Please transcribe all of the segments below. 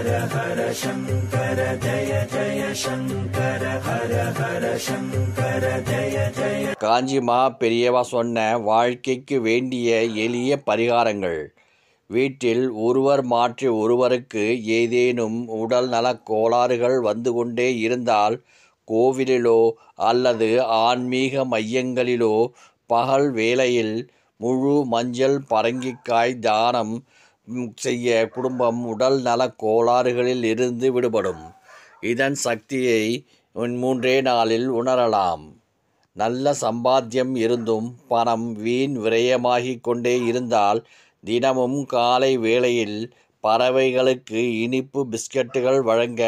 ஹர ஹர சங்கர ஜய ஜய சங்கர ஹர ஹர சங்கர ஜய ஜய காஞ்சி மா பெரியவா சொன்ன வாழ்க்கைக்கு வேண்டிய எளிய பரிகாரங்கள் வீட்டில் ஒருவர் மாற்றி ஒருவருக்கு ஏதேனும் உடல் நலக் கோளாறுகள் வந்து கொண்டே இருந்தால் கோவிலிலோ அல்லது ஆன்மீக மையங்களிலோ பகல் வேளையில் முழு மஞ்சள் பரங்கிக்காய் தானம் செய்ய குடும்பம் உடல் நலக் கோளாறுகளில் இருந்து விடுபடும் இதன் சக்தியை மூன்றே நாளில் உணரலாம் நல்ல சம்பாத்தியம் இருந்தும் பணம் வீண் விரயமாகி கொண்டே இருந்தால் தினமும் காலை வேளையில் பறவைகளுக்கு இனிப்பு பிஸ்கட்டுகள் வழங்க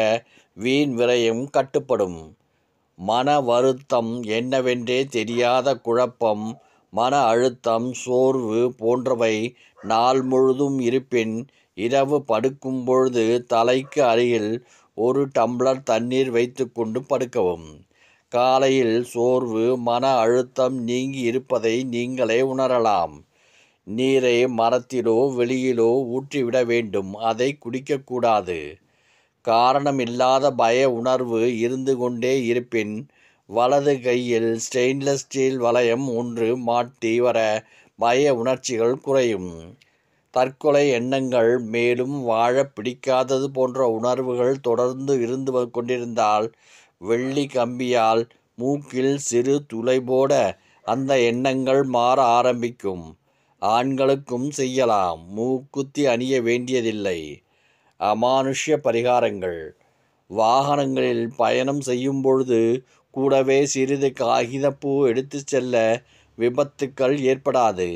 வீண் விரயம் கட்டுப்படும் மன வருத்தம் என்னவென்றே தெரியாத குழப்பம் மன அழுத்தம் சோர்வு போன்றவை நாள் முழுதும் இருப்பின் இரவு படுக்கும் பொழுது தலைக்கு அருகில் ஒரு டம்ளர் தண்ணீர் வைத்துக்கொண்டு படுக்கவும் காலையில் சோர்வு மன அழுத்தம் நீங்கி இருப்பதை நீங்களே உணரலாம் நீரை மரத்திலோ வெளியிலோ ஊற்றிவிட வேண்டும் அதை குடிக்கக்கூடாது காரணமில்லாத பய உணர்வு இருந்து கொண்டே இருப்பின் வலது கையில் ஸ்டெயின்லெஸ் ஸ்டீல் வளையம் ஒன்று மாட்டி வர பய உணர்ச்சிகள் குறையும் தற்கொலை எண்ணங்கள் மேலும் வாழ பிடிக்காதது போன்ற உணர்வுகள் தொடர்ந்து இருந்து கொண்டிருந்தால் வெள்ளி கம்பியால் மூக்கில் சிறு துளை போட அந்த எண்ணங்கள் மாற ஆரம்பிக்கும் ஆண்களுக்கும் செய்யலாம் மூக்குத்தி அணிய வேண்டியதில்லை அமானுஷ்ய பரிகாரங்கள் வாகனங்களில் பயணம் செய்யும் பொழுது கூடவே சிறிது காகிதப்பூ எடுத்து செல்ல விபத்துக்கள் ஏற்படாது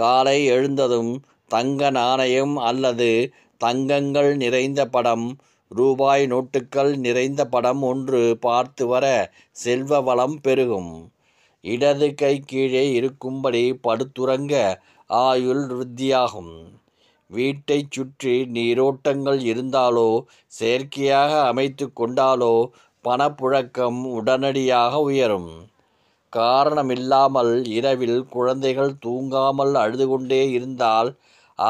காலை எழுந்ததும் தங்க நாணயம் அல்லது தங்கங்கள் நிறைந்த படம் ரூபாய் நோட்டுகள் நிறைந்த படம் ஒன்று பார்த்து வர செல்வ வளம் பெருகும் இடது கை கீழே இருக்கும்படி படுத்துறங்க ஆயுள் விருத்தியாகும் வீட்டை சுற்றி நீரோட்டங்கள் இருந்தாலோ செயற்கையாக அமைத்து கொண்டாலோ பணப்புழக்கம் உடனடியாக உயரும் காரணமில்லாமல் இரவில் குழந்தைகள் தூங்காமல் அழுது கொண்டே இருந்தால்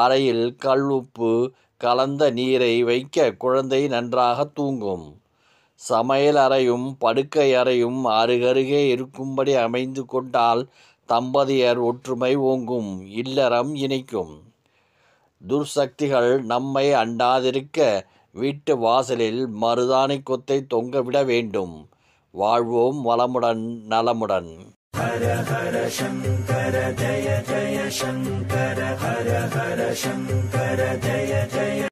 அறையில் கல் உப்பு கலந்த நீரை வைக்க குழந்தை நன்றாக தூங்கும் சமையல் அறையும் படுக்கை அறையும் அருகருகே இருக்கும்படி அமைந்து கொண்டால் தம்பதியர் ஒற்றுமை ஓங்கும் இல்லறம் இணைக்கும் துர்சக்திகள் நம்மை அண்டாதிருக்க வீட்டு வாசலில் மருதாணி கொத்தை தொங்கவிட வேண்டும் வாழ்வோம் வளமுடன் நலமுடன் ஹர ஹர ஜய